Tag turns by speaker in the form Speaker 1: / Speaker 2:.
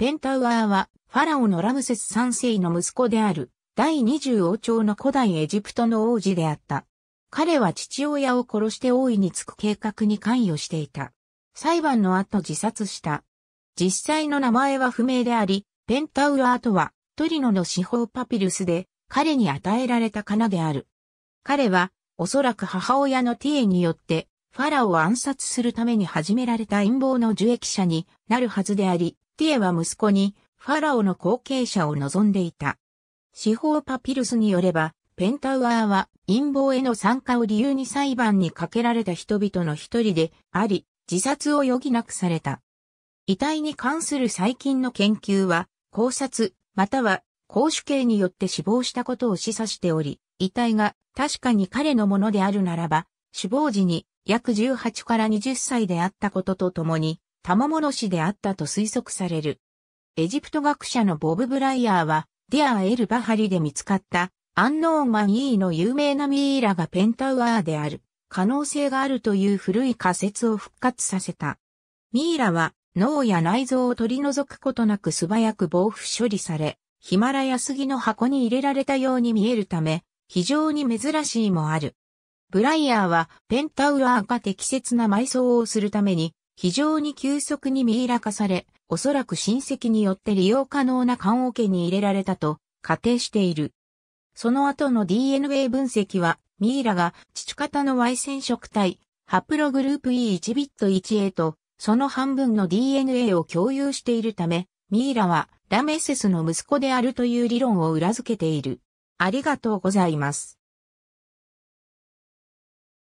Speaker 1: ペンタウアーは、ファラオのラムセス3世の息子である、第20王朝の古代エジプトの王子であった。彼は父親を殺して王位につく計画に関与していた。裁判の後自殺した。実際の名前は不明であり、ペンタウアーとは、トリノの司法パピルスで、彼に与えられた金である。彼は、おそらく母親のティエによって、ファラオを暗殺するために始められた陰謀の受益者になるはずであり、ティエは息子にファラオの後継者を望んでいた。司法パピルスによれば、ペンタウアーは陰謀への参加を理由に裁判にかけられた人々の一人であり、自殺を余儀なくされた。遺体に関する最近の研究は、考察、または、公主刑によって死亡したことを示唆しており、遺体が確かに彼のものであるならば、死亡時に約18から20歳であったこととともに、玉諸氏であったと推測される。エジプト学者のボブ・ブライヤーは、ディア・エル・バハリで見つかったアンノーマン・イーの有名なミイラがペンタウアーである可能性があるという古い仮説を復活させた。ミイラは脳や内臓を取り除くことなく素早く防腐処理され、ヒマラヤ杉の箱に入れられたように見えるため、非常に珍しいもある。ブライヤーはペンタウアーが適切な埋葬をするために非常に急速にミイラ化され、おそらく親戚によって利用可能な棺桶に入れられたと仮定している。その後の DNA 分析は、ミイラが父方の Y 染色体、ハプログループ E1 ビット 1A と、その半分の DNA を共有しているため、ミイラはラメセスの息子であるという理論を裏付けている。ありがとうございます。